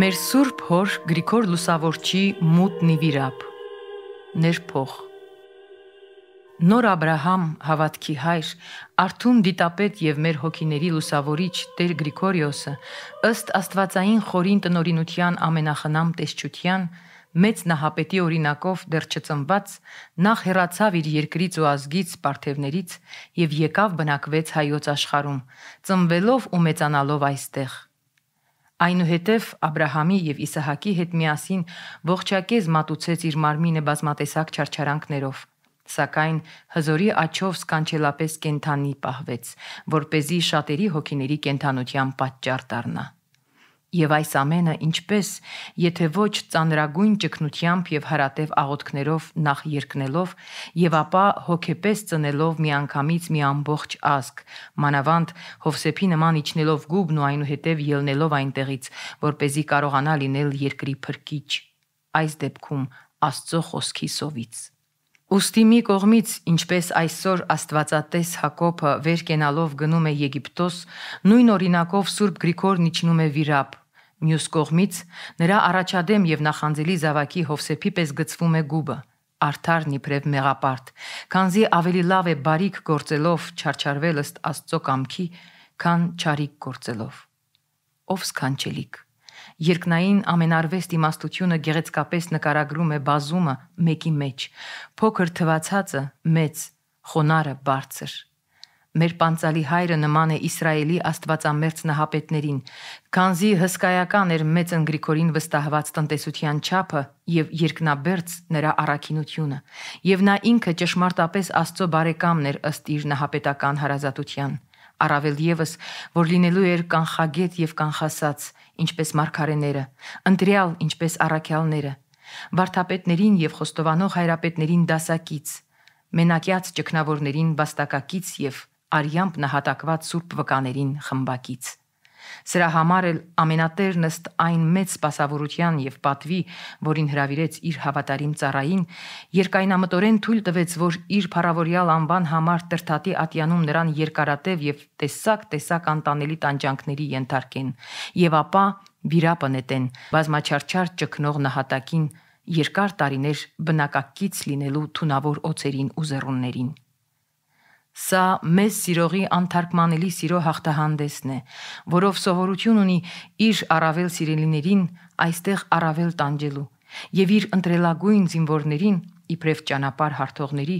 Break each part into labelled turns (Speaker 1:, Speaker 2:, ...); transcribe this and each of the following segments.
Speaker 1: Մեր Սուրբ Հոր Գրիգոր Լուսավորչի մութն ի վիրապ։ Ներփող Նոր Աբրահամ հավատքի հայր, Արթուն դիտապետ եւ մեր հոգիների լուսավորիչ Տեր Գրիգորիոսը, ըստ Աստվածային խորին տնորինության ամենախնամ տեսչության, մեծ նահապետի օրինակով դեռ չծնված, նախ հերացավ իր երկրից ու ազգից Սպարտևներից եւ եկավ բնակվեց հայոց աշխարհում, ծնվելով ու մեծանալով այստեղ։ Այնուհետև Աբ รา համի եւ Իսահակի հետ միասին ողջակեզ մատուցեց իր մարմինը բազմատեսակ չարչարանքներով։ Սակայն հզորի աչով սկանչելապես կենթանի պահվեց, որ เป զի շատերի հոգիների կենթանության պատճառ դառնա։ Եվ այս ամենը ինչպես, եթե ոչ ծանրագույն ճգնությամբ եւ հարատև աղոթքներով նախ երկնելով եւ ապա հոգեպես ծնելով միանգամից մի ամբողջ ազգ, մանավանդ Հովսեփի նման իջնելով գուբն ու այնուհետև ելնելով այնտեղից, որ เป զի կարողանա լինել երկրի փրկիչ։ Այս դեպքում Աստծո խոսքի սովից Ոստի մի կողմից, ինչպես այսօր Աստվածատես Հակոբը վեր կենալով գնում է Եգիպտոս, նույն օրինակով Սուրբ Գրիգորն իջնում է Վիրապ, Մյուս կողմից նրա առաջադեմ եւ նախանձելի զավակի Հովսեփի պես գծվում է գուբը արդարն իբրև մեղապարտ քանզի ավելի լավ է բարիք գործելով չարչարվել ըստ աստծո կամքի քան չարիք գործելով ով սքանչելիք Երկնային ամենարվեստ իմաստությունը գեղեցկապես նկարագրում է բազումը մեկի մեջ փոքր թվացածը մեծ խոնարը բարձր Մեր պանծալի հայրը նման է Իսրայելի աստվածամերձ նահապետներին։ Քանզի հսկայական էր մեծ Գրիգորին վստահված տնտեսության չափը եւ երկնաբերց նրա առաքինությունը, եւ նա ինքը ճշմարտապես Աստծո բարեկամն էր ըստ իր նահապետական հարազատության։ Առավել եւս, որ լինելու էր կանխագետ եւ կանխասած, ինչպես մարգարեները, ընտրյալ ինչպես առաքյալները, վարդապետներին եւ խոստովանող հայրապետներին դասակից, մենակյաց ճկնավորներին բաստակակից եւ արյամբ նահատակված Սուրբ վկաներին խմբակից։ Սրա համար էլ ամենատերն ըստ այն մեծ սպասավորության եւ պատվի, որին հravirեց իր հավատարիմ ծառային, երկայնամտորեն թույլ տվեց, որ իր փառավորյալ անվան համար տրթատի ատյանում նրան երկարատև եւ տեսակ-տեսակ անտանելի տանջանքների ենթարկեն, եւ ապա վիրապը նետեն, բազմաչարչար ճկնող նահատակին երկար տարիներ բնակակից լինելու թունավոր օծերին ու զերուններին։ Սա մեզ սիրողի անթարգմանելի սիրո հաղթահանդեսն է, որով սովորություն ունի իր առավել սիրելիներին այստեղ առավել տանջելու եւ իր ընտրելագույն զինվորներին իբրև ճանապարհ հարթողների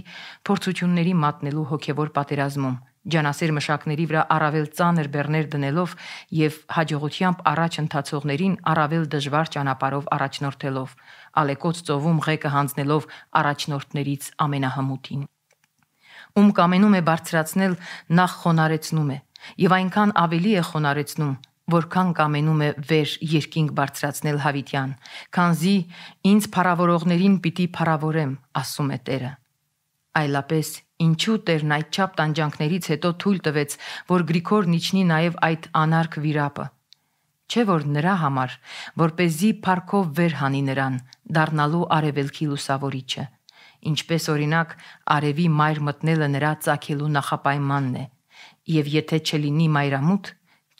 Speaker 1: փորձությունների մատնելու հոգեվոր պատերազմում ջանասեր մշակների վրա առավել ծանր բեռներ դնելով եւ հաջողությամբ առաջ ընթացողներին առավել դժվար ճանապարով առաջնորդելով ալեկոծ ծովում ղեկը հանձնելով առաջնորդներից ամենահմուտին ում կամենում է բարձրացնել, նախ խոնարեցնում է, եւ այնքան ավելի է խոնարեցնում, որքան կամենում է վեր երկինք բարձրացնել Հավիտյան, քանզի ինձ փառավորողներին պիտի փառավորեմ, ասում է Տերը։ Այլապես ինչու Տերն այդ չափ տանջանքներից հետո թույլ տվեց, որ Գրիգոր Նիչնի նաև այդ անարգ վիրապը։ Չէ որ նրա համար, որ เป զի парքով վեր հանի նրան, դառնալու արևելքի լուսավորիչը ինչպես օրինակ արևի մայր մտնելը նրա ցակելու նախապայմանն է, եւ եթե չլինի մայրամուտ,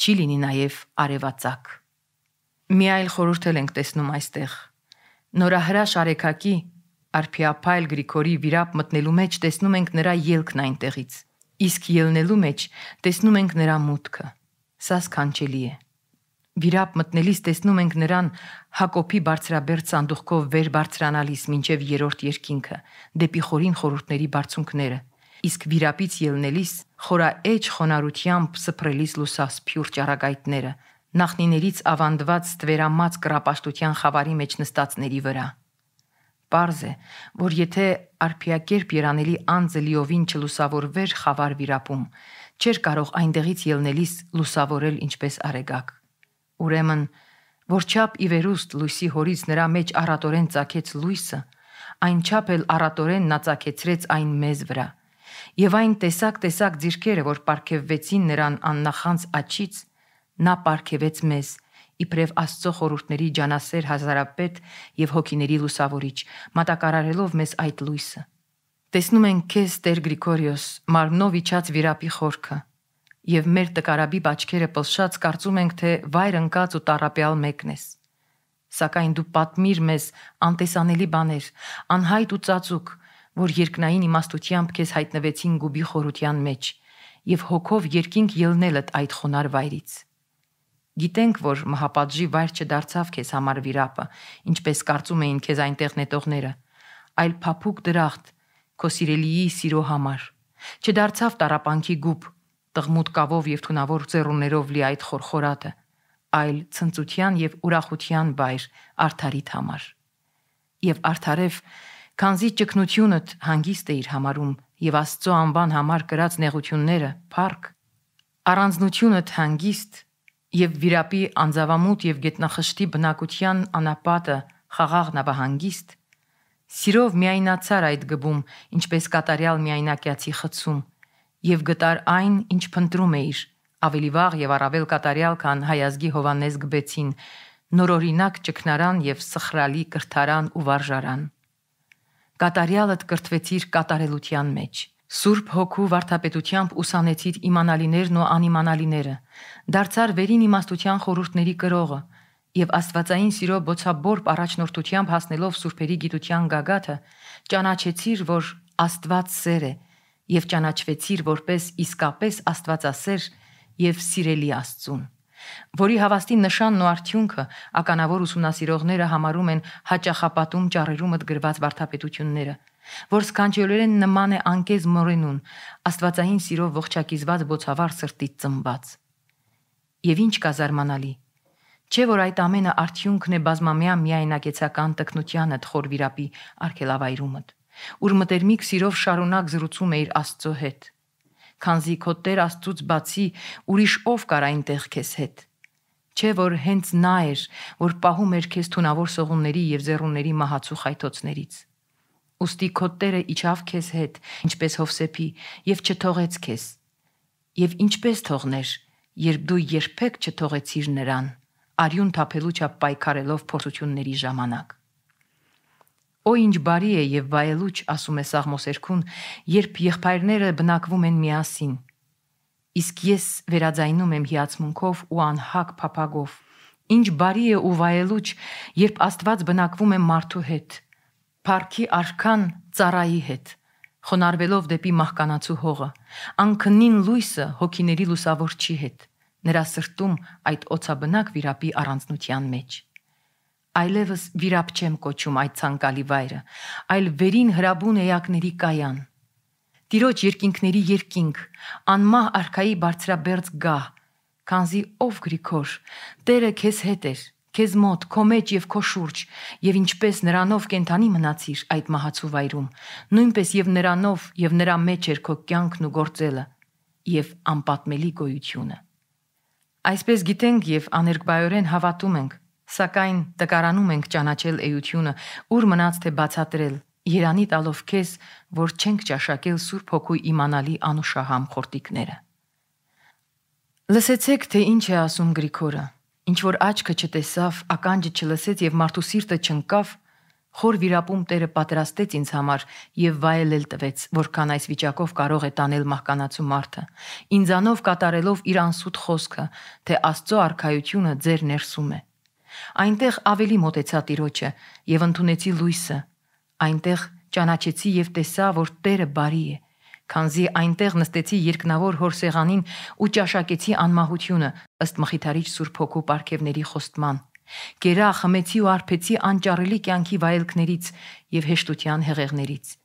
Speaker 1: չի լինի նաեւ արևածակ։ Մի այլ խորհուրդ ենք տեսնում այստեղ։ Նորահրաշ արեկակի Արփիապայլ Գրիգորի վիրապ մտնելու մեջ տեսնում ենք նրա ելքն այնտեղից։ Իսկ ելնելու մեջ տեսնում ենք նրա մուտքը։ Սա սքանչելի է։ Վիրապ մտնելիս տեսնում ենք նրան Հակոբի բարձրաբերտ սանդուղքով վեր բարձրանալիս մինչև երրորդ երկինքը, դեպի խորին խորուրդների բարձունքները, իսկ վիրապից ելնելիս խորաէջ խոնարությամբ սփռելիս լուսասփյուր ճառագայթները, նախնիներից ավանդված ստվերամած կրապաշտության խավարի մեջ նստածների վրա։ Պարզ է, որ եթե արփիակերպ երանելի անձը լիովին չլուսավորվեր խավար վիրապում, չէր կարող այնտեղից ելնելիս լուսավորել ինչպես արեգակ։ Ուրեմն, որչապ ի վերուստ լույսի հորից նրա մեջ առատորեն ցակեց լույսը, այնչափ էլ առատորեն նա ցակեցրեց այն մեզ վրա։ Եվ այն տեսակ-տեսակ ձիրքերը, որ ապարգևվեցին նրան աննախանց աչից, նա ապարգևեց մեզ իբրև Աստծո խորհուրդների ջանասեր հազարապետ եւ հոգիների լուսավորիչ, մատակարարելով մեզ այդ լույսը։ Տեսնում են քեզ Տեր Գրիգորիոս, մարմնով իջած վիրապի խորքը, եւ մեր տկարաբի աչքերը պլշած կարծում ենք, թե վայր ընկած ու տարապյալ մեկն ես։ Սակայն դու պատմիր մեզ անտեսանելի բաներ, անհայտ ու ծածուկ, որ երկնային իմաստությամբ քեզ հայտնվեցին գուբի խորության մեջ եւ հոգով երկինք ելնելդ այդ խոնար վայրից։ Գիտենք, որ մահապատժի վայր չդարձավ քեզ համար վիրապը, ինչպես կարծում էին քեզ այնտեղ նետողները, այլ փափուկ դրախտ, քո սիրելիի սիրո համար։ Չդարձավ տարապանքի գուբ, տղմուտկավով եւ թունավոր ծերուներով լի այդ խորխորատը, այլ ցնծության եւ ուրախության բայր արթարիդ համար։ Եվ արթարև Քանզի ճկնությունդ հանգիստ է իր համարում եւ Աստծո անվան համար գրած նեղությունները փառք, առանձնությունդ հանգիստ եւ վիրապի անձավամուտ եւ գետնախշտի բնակության անապատը խաղաղ նավահանգիստ, սիրով միայնացար այդ գբում, ինչպես կատարյալ միայնակյացի խցում, եւ գտար այն, ինչ փնտրում էիր, ավելի վաղ եւ առավել կատարյալ քան հայազգի Հովանես գբեցին, նորօրինակ ճկնարան եւ սխրալի կրթարան ու վարժարան։ Կատարյալդ կրթվեցիր կատարելության մեջ։ Սուրբ հոգու վարդապետությամբ ուսանեցիր իմանալիներն ու անիմանալիները, դարձար վերին իմաստության խորհուրդների կրողը, եւ աստվածային սիրո բոցաբորբ առաջնորդությամբ հասնելով սուրբերի գիտության գագաթը ճանաչեցիր, որ Աստված սեր է, եւ ճանաչվեցիր որպես իսկապես Աստվածասեր եւ սիրելի Աստծուն որի հավաստի նշանն ու արդյունքը ականավոր ուսումնասիրողները համարում են հաճախապատում ճառերում դգրված վարդապետությունները, որ սքանչելորեն նման է անկեզ մորենուն, աստվածային սիրով ողջակիզված բոցավար սրտի ծնված։ Եվ ինչ կա զարմանալի, չէ որ այդ ամենը արդյունքն է բազմամյա միայնակեցական տկնությանը թխոր վիրապի արքելավայրումդ ուր մտերմիկ սիրով շարունակ զրուցում էիր Աստծո հետ։ Քանզի քո Տեր Աստծուց բացի ուրիշ ով կար այնտեղ քեզ հետ։ Չէ որ հենց նա էր, որ պահում էր քեզ թունավոր սողունների եւ ձեռունների մահացու խայթոցներից։ Ոստի քո Տերը իջավ քեզ հետ, ինչպես Հովսեփի, եւ չթողեց քեզ։ Եվ ինչպես թողներ, երբ դու երբեք չթողեցիր նրան արյուն թափելու չափ պայքարելով փորձությունների ժամանակ։ Օ ինչ բարի է եւ վայելուչ ասում է Սաղմոսերքուն, երբ եղբայրները բնակվում են միասին։ Իսկ ես վերաձայնում եմ հիացմունքով ու անհակ փափագով։ Ինչ բարի է ու վայելուչ, երբ Աստված բնակվում է մարդու հետ։ Փառքի արքան ծառայի հետ, խոնարհվելով դեպի մահկանացու հողը։ Անքնին լույսը հոգիների լուսավորչի հետ։ Նրա սրտում այդ օծաբնակ վիրապի առանձնության մեջ այլևս վիրապ չեմ կոչում այդ ցանկալի վայրը, այլ վերին հրաբուն էակների կայան։ Տիրոջ երկինքների երկինք, անմահ արքայի բարձրաբերձ գահ, քանզի ով Գրիգոր, Տերը քեզ հետ էր, քեզ մոտ, քո մեջ եւ քո շուրջ, եւ ինչպես նրանով կենթանի մնացիր այդ մահացու վայրում, նույնպես եւ նրանով եւ նրա մեջ էր քո կյանքն ու գործելը եւ անպատմելի գոյությունը։ Այսպես գիտենք եւ աներկբայորեն հավատում ենք, Սակայն տկարանում ենք ճանաչել էությունը, ուր մնաց թե բացատրել, Երանի տալով քեզ, որ չենք ճաշակել Սուրբ Հոգու իմանալի անուշահամ խորտիկները։ Լսեցեք, թե ինչ է ասում Գրիգորը։ Ինչ որ աչքը չտեսավ, ականջը չլսեց եւ մարդու սիրտը չընկավ, Խոր վիրապում Տերը պատրաստեց ինձ համար եւ վայելել տվեց, որքան այս վիճակով կարող է տանել մահկանացու մարդը։ Ինձանով կատարելով իր անսուտ խոսքը, թե Աստծո արքայությունը ձեր ներսում է։ Այնտեղ ավելի մտեցա Տիրոջը եւ ընդունեցի լույսը։ Այնտեղ ճանաչեցի եւ տեսա, որ Տերը բարի է։ Քանզի այնտեղ նստեցի երկնավոր հոր սեղանին ու ճաշակեցի անմահությունը ըստ մխիթարիչ Սուրբ Հոգու ապարքևների խոստման։ Գերա խմեցի ու արփեցի անճառելի կյանքի վայելքներից եւ հեշտության հեղեղներից։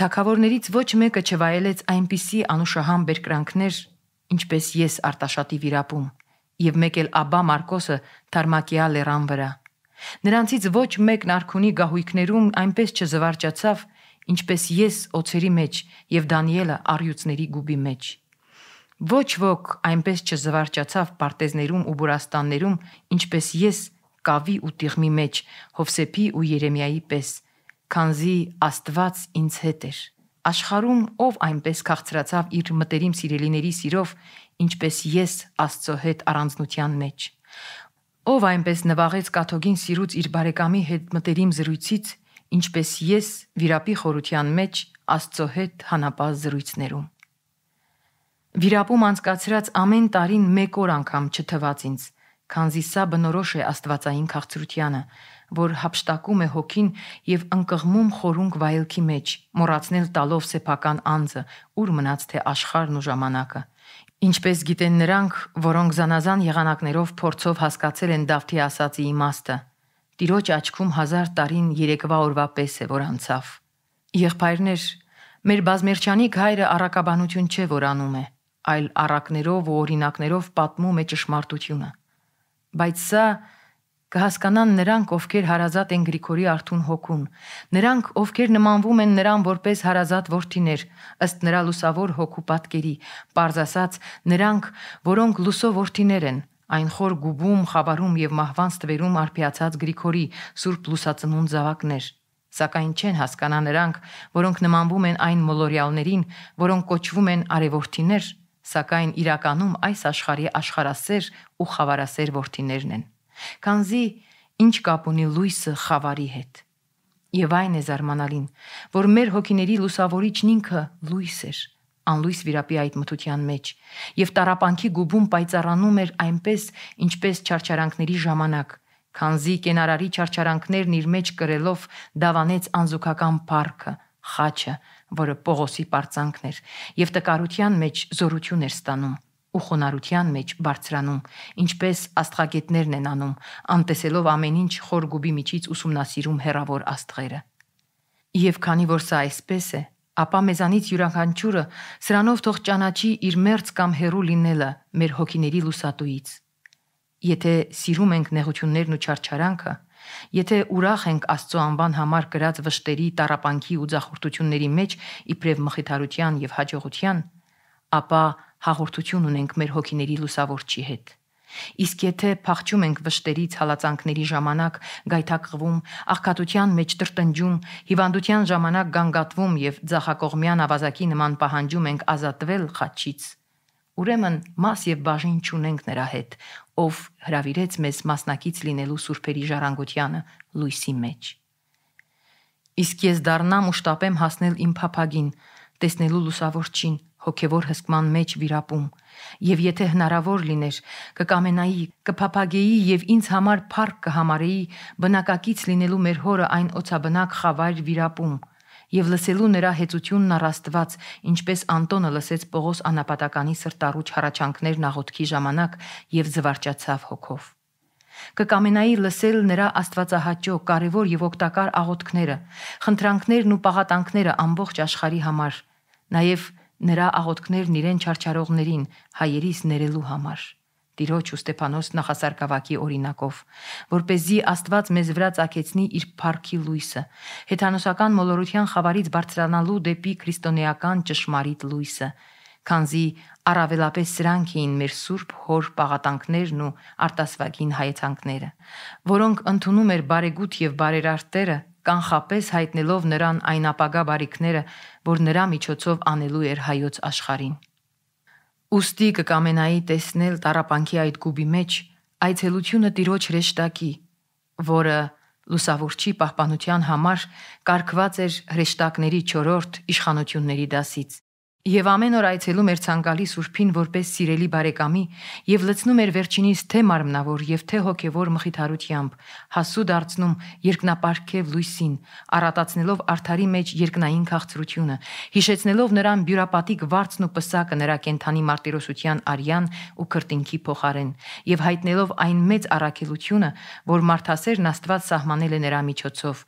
Speaker 1: Թակավորներից ոչ մեկը չվայելեց այնպիսի անուշահամ բերկրանքներ, ինչպես ես Արտաշատի վիրապում եւ մեկ էլ Աբա Մարկոսը Թարմակիա լեռան վրա։ Նրանցից ոչ մեկն արքունի գահույքներում այնպես չզվարճացավ, ինչպես ես օծերի մեջ եւ Դանիելը արյուծների գուբի մեջ։ Ոչ ոք այնպես չզվարճացավ պարտեզներում ու բուրաստաններում, ինչպես ես կավի ու տիղմի մեջ Հովսեփի ու Երեմիայի պես, քանզի Աստված ինձ հետ էր։ Աշխարում ով այնպես քաղցրացավ իր մտերիմ սիրելիների սիրով, ինչպես ես Աստծո հետ առանձնության մեջ։ Ով այնպես նվաղեց կաթոգին սիրուց իր բարեկամի հետ մտերիմ զրույցից, ինչպես ես Վիրապի խորության մեջ Աստծո հետ հանապազտ զրույցներում։ Վիրապում անցկացրած ամեն տարին մեկ օր անգամ չթված ինձ, քանզի սա բնորոշ է Աստվածային քաղցրությանը, որ հապշտակում է հոգին եւ ընկղմում խորունկ վայելքի մեջ, մոռացնել տալով սեփական անձը, ուր մնաց թե աշխարհն ու ժամանակը։ Ինչպես գիտեն նրանք, որոնք զանազան եղանակներով փորձով հասկացել են Դավթի ասացի իմաստը, տիրոջ աչքում 1000 տարին երեկվա օրվա պես է, որ անցավ։ Եղբայրներ, մեր բազմերջանի գայրը առակաբանություն չէ, որ անում է, այլ առակներով ու օրինակներով պատմում է ճշմարտությունը։ Բայց սա Կհասկանան նրանք, ովքեր հարազատ են Գրիգորի Արթուն հոգուն, նրանք, ովքեր նմանվում են նրան որպես հարազատ ворթիներ, ըստ նրա լուսավոր հոգու պատկերի, parzasած նրանք, որոնք լուսո ворթիներ են, այն խոր գուբում, խաբարում եւ մահվան ստվերում արփիացած Գրիգորի Սուրբ Լուսացնուն զավակներ։ Սակայն չեն հասկանա նրանք, որոնք նմանվում են այն մոլորյալներին, որոնք կոչվում են արևորթիներ, սակայն իրականում այս աշխարհի աշխարասեր ու խավարասեր ворթիներն են։ Կանզի ինչ կապ ունի լույսը խավարի հետ։ Եվ այն է զարմանալին, որ մեր հոգիների լուսավորիչն ինքը լույս էր, անլույս վիրապի այդ մթության մեջ, եւ տարապանքի գուբում պայծառանում էր այնպես, ինչպես չարչարանքների ժամանակ, Քանզի կենարարի չարչարանքներն իր մեջ կրելով դավանեց անզուգական парքը, խաչը, որը Պողոսի պարծանքն էր, եւ տկարության մեջ զորություն էր ստանում ու խոնարհության մեջ բարձրանում, ինչպես աստղագետներն են անում, անտեսելով ամեն ինչ խոր գուբի միջից ուսումնասիրում հերավոր աստղերը։ Եվ քանի որ սա այսպես է, ապա մեզանից յուրաքանչյուրը սրանով թող ճանաչի իր մերձ կամ հերու լինելը մեր հոգիների լուսատուից։ Եթե սիրում ենք նեղություններն ու չարչարանքը, Եթե ուրախ ենք Աստծո անվան համար գրած վշտերի, տարապանքի ու ձախորդությունների մեջ իբրև մխիթարության եւ հաջողության, ապա հաղորդություն ունենք մեր հոգիների լուսավորչի հետ։ Իսկ եթե փախչում ենք վշտերից հալածանքների ժամանակ, գայթակղվում, աղքատության մեջ տրտնջում, հիվանդության ժամանակ գանգատվում եւ ցախակողմյան ավազակի նման պահանջում ենք ազատվել խաչից, Ուրեմն մաս եւ բաժին չունենք նրա հետ, ով հravirեց մեզ մասնակից լինելու սուրբերի ժառանգությանը լույսի մեջ։ Իսկ ես դառնամ ու շտապեմ հասնել իմ փափագին, տեսնելու լուսավորչին, հոգևոր հսկման մեջ վիրապում, եւ եթե հնարավոր լիներ, կկամենայի, կփապագեի եւ ինձ համար փառք կհամարեի բնակակից լինելու մեր հորը այն օծաբնակ խավար վիրապում եւ լսելու նրա հեծությունն առաստված, ինչպես Անտոնը լսեց Պողոս անապատականի սրտառու չարաչանքներն աղոթքի ժամանակ եւ զվարճացավ հոգով։ Կկամենայի լսել նրա աստվածահաճո կարևոր եւ օգտակար աղոթքները, խնդրանքներն ու պաղատանքները ամբողջ աշխարհի համար, նաեւ նրա աղոթքներն իրեն չարչարողներին հայերից ներելու համար։ Տիրոջ ու Ստեփանոս նախասարկավակի օրինակով, որ เป զի Աստված մեզ վրա ցակեցնի իր փառքի լույսը, հեթանոսական մոլորության խավարից բարձրանալու դեպի քրիստոնեական ճշմարիտ լույսը, քանզի առավելապես սրանք էին մեր Սուրբ Հոր պաղատանքներն ու արտասվագին հայեցանքները, որոնք ընդունում էր բարեգութ եւ բարերար Տերը կանխապես հայտնելով նրան այն ապագա բարիքները, որ նրա միջոցով անելու էր հայոց աշխարհին։ Ոստի կկամենայի տեսնել տարապանքի այդ գուբի մեջ այցելությունը տիրոջ հրեշտակի, որը լուսավորչի պահպանության համար կարգված էր հրեշտակների 4-րդ իշխանությունների դասից։ Եվ ամեն օր այցելում էր ցանկալի Սուրբին որպես սիրելի բարեկամի եւ լցնում էր վերջինիս թե մարմնավոր եւ թե հոգեվոր մխիթարությամբ, հասու դարձնում երկնապարքև լույսին, առատացնելով արթարի մեջ երկնային քաղցրությունը, հիշեցնելով նրան բյուրապատիկ վարձն ու պսակը նրա կենթանի մարտիրոսության արյան ու քրտինքի փոխարեն, եւ հայտնելով այն մեծ առաքելությունը, որ մարդասերն Աստված սահմանել է նրա միջոցով,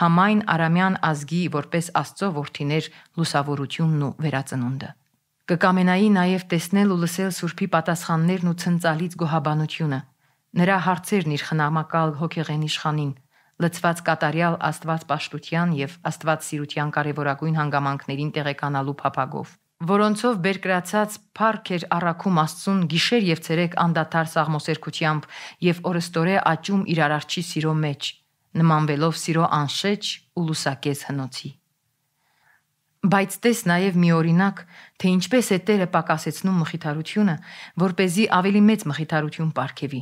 Speaker 1: համայն արամյան ազգի որպես Աստծո որդիներ լուսավորությունն ու վերածնունդը։ Կկամենայի նաև տեսնել ու լսել Սուրբի պատասխաններն ու ցնծալից գոհաբանությունը, նրա հարցերն իր խնամակալ հոգեղեն իշխանին, լծված կատարյալ Աստված պաշտության եւ Աստված սիրության կարևորագույն հանգամանքներին տեղեկանալու փափագով որոնցով բերկրացած փառք էր առաքում Աստծուն գիշեր եւ ցերեկ անդադար սաղմոսերքությամբ եւ օրստորե աճում իր արարչի սիրո մեջ նմանվելով սիրո անշեջ ու լուսակես հնոցի։ Բայց տես նաև մի օրինակ, թե ինչպես է Տերը պակասեցնում մխիթարությունը, որ เป զի ավելի մեծ մխիթարություն ապարգևի։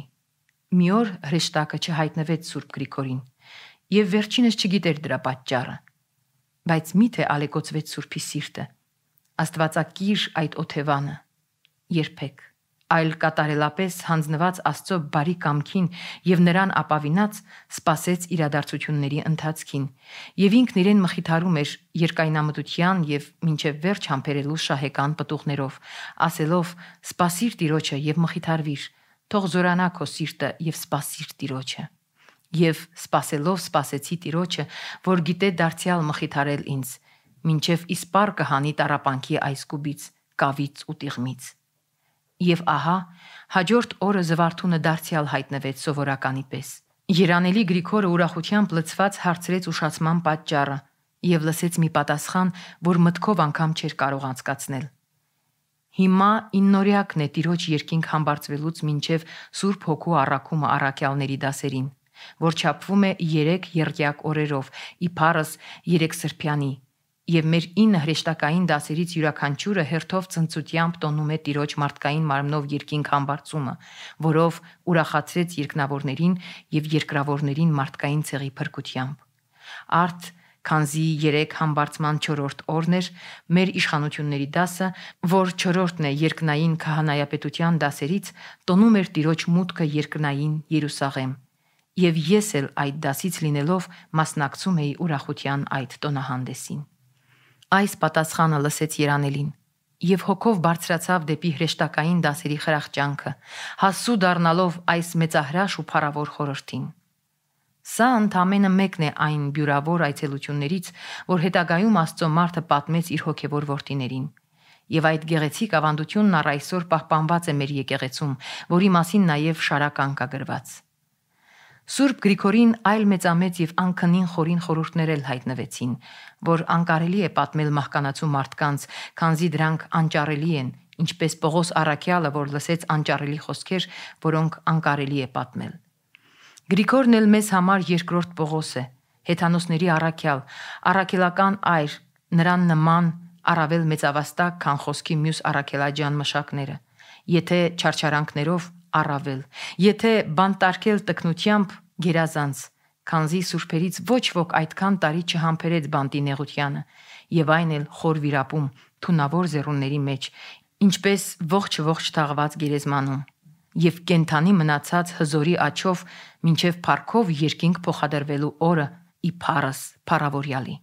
Speaker 1: Մի օր հրեշտակը չհայտնվեց Սուրբ Գրիգորին, եւ վերջինս չգիտեր դրա պատճառը։ Բայց միթե ալեկոծվեց Սուրբի սիրտը։ Աստվածակիր այդ օթևանը երբեք այլ կատարելապես հանձնված Աստծո բարի կամքին եւ նրան ապավինած սпасեց իրադարձությունների ընթացքին եւ ինքն իրեն մխիթարում էր երկայնամտության եւ մինչեւ վերջ համբերելու շահեկան պտուղներով ասելով սпасիր Տիրոջը եւ մխիթարվիր թող զորանա քո սիրտը եւ սпасիր Տիրոջը եւ սпасելով սпасեցի Տիրոջը, որ գիտե դարձյալ մխիթարել ինձ, ինչև իսպար կհանի տարապանքի այս կուբից, կավից ու տիղմից։ Եվ ահա, հաջորդ օրը Զվարթունը դարձյալ հայտնվեց սովորականի պես։ Երանելի Գրիգորը ուրախությամբ լցված հարցրեց ուշացման պատճառը եւ լսեց մի պատասխան, որ մտքով անգամ չէր կարող անցկացնել։ Հիմա իննորյակն է տիրոջ երկինք համբարձվելուց մինչև Սուրբ Հոգու առաքումը առաքյալների դասերին, որ չափվում է 3 երգյակ օրերով, իբարս 3 սրբյանի, եւ մեր 9 հրեշտակային դասերից յուրաքանչյուրը հերթով ծնծությամբ տոնում է տիրոջ մարդկային մարմնով երկինք համբարձումը, որով ուրախացրեց երկնավորներին եւ երկրավորներին մարդկային ցեղի փրկությամբ։ Արդ Քանզի 3 համբարձման 4-րդ օրն էր մեր իշխանությունների դասը, որ 4-րդն է երկնային քահանայապետության դասերից, տոնում էր տիրոջ մուտքը երկնային Երուսաղեմ։ Եվ ես էլ այդ դասից լինելով մասնակցում էի ուրախության այդ տոնահանդեսին։ Այս պատասխանը լսեց Երանելին եւ հոգով բարձրացավ դեպի հրեշտակային դասերի խրախճանքը, հասու դառնալով այս մեծահրաշ ու փառավոր խորհրդին։ Սա ընդամենը մեկն է այն բյուրավոր այցելություններից, որ հետագայում Աստծո մարդը պատմեց իր հոգևոր ворթիներին։ Եվ այդ գեղեցիկ ավանդությունն առ այսօր պահպանված է մեր եկեղեցում, որի մասին նաև շարական կա գրված։ Սուրբ Գրիգորին այլ մեծամեծ եւ անքնին խորին խորհուրդներ էլ հայտնվեցին, որ անկարելի է պատմել մահկանացու մարդկանց, քանզի դրանք անճարելի են, ինչպես Պողոս Արաքյալը, որ լսեց անճարելի խոսքեր, որոնք անկարելի է պատմել։ Գրիգորն էլ մեզ համար երկրորդ Պողոս է, հեթանոսների Արաքյալ, արաքելական այր, նրան նման առավել մեծավաստակ, քան խոսքի մյուս արաքելաջան մշակները։ Եթե չարչարանքներով առավել, եթե բանտարկել տկնությամբ գերազանց, քանզի սուրբերից ոչ ոք այդքան տարի չհամբերեց բանտի նեղությանը, եւ այն էլ խոր վիրապում, թունավոր զերունների մեջ, ինչպես ողջ-ողջ թաղված գերեզմանում եւ կենթանի մնացած հզորի աչով մինչև парքով երկինք փոխադրվելու օրը իբարս փարավորյալի